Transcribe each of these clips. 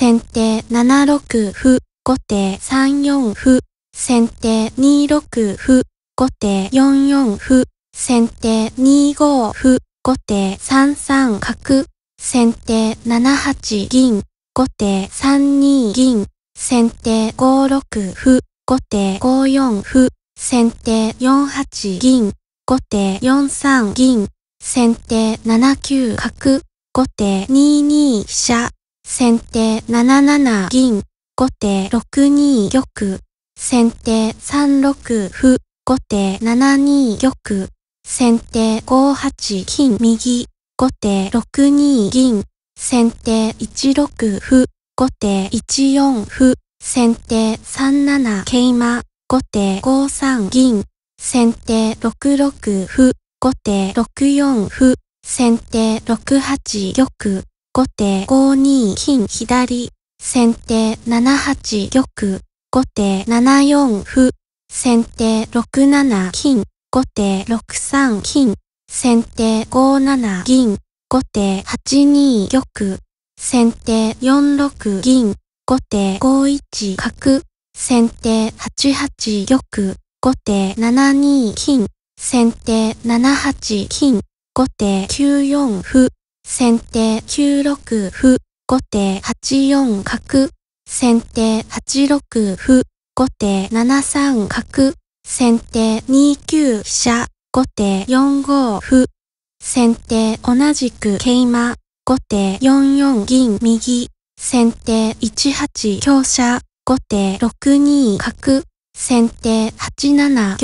先手7六歩、後手3四歩、先手2六歩、後手4四歩、先手2五歩、後手3三角、先手7八銀、後手3二銀、先手5六歩、後手5四歩、先手4八銀、後手4三銀、先手7九角、後手2二飛車。先手7七銀、後手6二玉、先手3六歩、後手7二玉、先手5八金右、後手6二銀、先手1六歩、後手1四歩、先手3七桂馬、後手5三銀、先手6六歩、後手6四歩、先手6八玉、後手5二金左。先手7八玉。後手7四歩。先手6七金。後手6三金。先手5七銀。後手8二玉。先手4六銀。後手5一角。先手8八玉。後手7二金。先手7八金。後手9四歩。先手9六歩、後手8四角。先手8六歩、後手7三角。先手2九飛車、後手4五歩。先手同じく桂馬、後手4四銀右。先手1八香車、後手6二角。先手8七玉、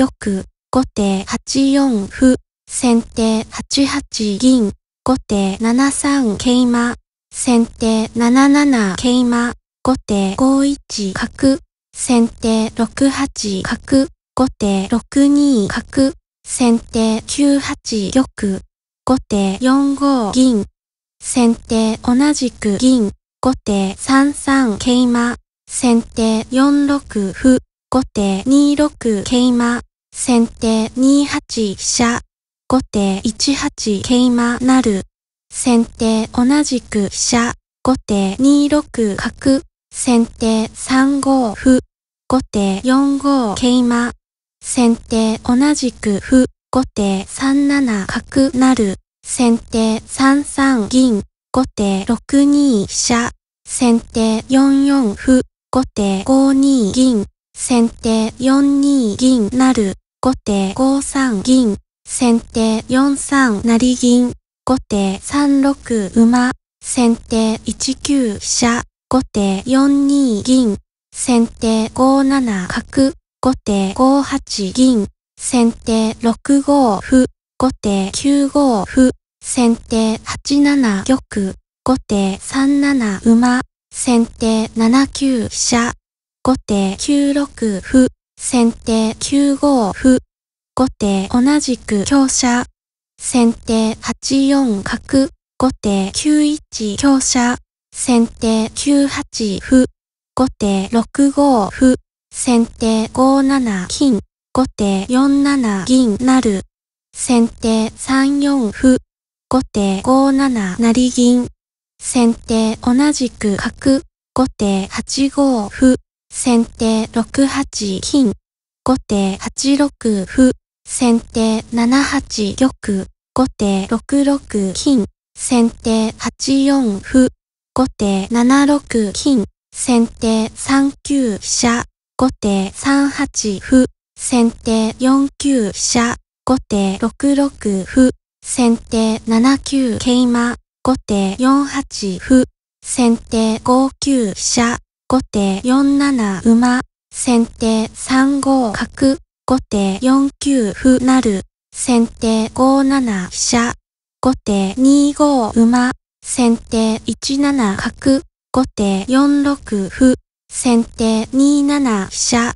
後手8四歩。先手8八銀。後手7三桂馬、先手7七桂馬、後手5一角、先手6八角、後手6二角、先手9八玉、後手4五銀、先手同じく銀、後手3三桂馬、先手4六歩、後手2六桂馬、先手2八飛車。後手1八桂馬なる。先手同じく飛車。後手2六角。先手3五歩。後手4五桂馬。先手同じく歩。後手3七角なる。先手3三銀。後手6二飛車。先手4四歩。後手5二銀。先手4二銀なる。後手5三銀。先手4三成銀。後手3六馬。先手1九飛車。後手4二銀。先手5七角。後手5八銀。先手6五歩。後手9五歩。先手8七玉。後手3七馬。先手7九飛車。後手9六歩。先手9五歩。後手同じく強者。先手8四角。後手9一強者。先手9八歩。後手6五歩。先手5七金。後手4七銀なる。先手3四歩。後手5七成銀。先手同じく角。後手8五歩。先手6八金。後手8六歩。先手7八玉、後手6六金、先手8四歩、後手7六金、先手3九飛車、後手3八歩、先手4九飛車、後手6六歩、先手7九桂馬、後手4八歩、先手5九飛車、後手4七馬、先手3五角、後手4九歩なる。先手5七飛車、後手2五馬、先手1七角、後手4六歩、先手2七飛車、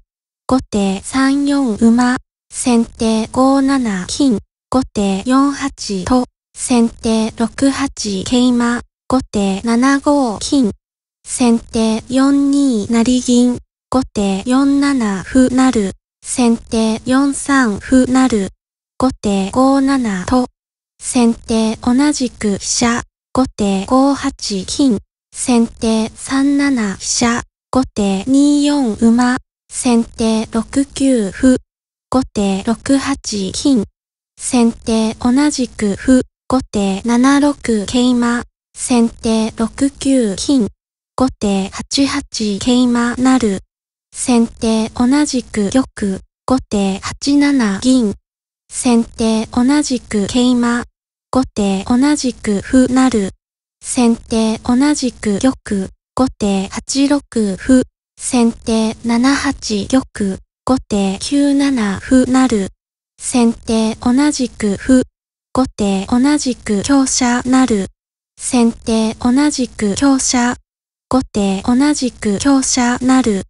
後手3四馬、先手5七金、後手4八と、先手6八桂馬、後手7五金、先手4二成銀、後手4七歩なる。先手4三歩なる。後手5七と。先手同じく飛車。後手5八金。先手3七飛車。後手2四馬。先手6九歩。後手6八金。先手同じく歩。後手7六桂馬。先手6九金。後手8八桂馬なる。先手同じく玉、後手8七銀。先手同じく桂馬、後手同じく歩なる。先手同じく玉、後手8六歩。先手7八玉、後手9七歩なる。先手同じく歩、後手同じく強者なる。先手同じく強者、後手同じく強者なる。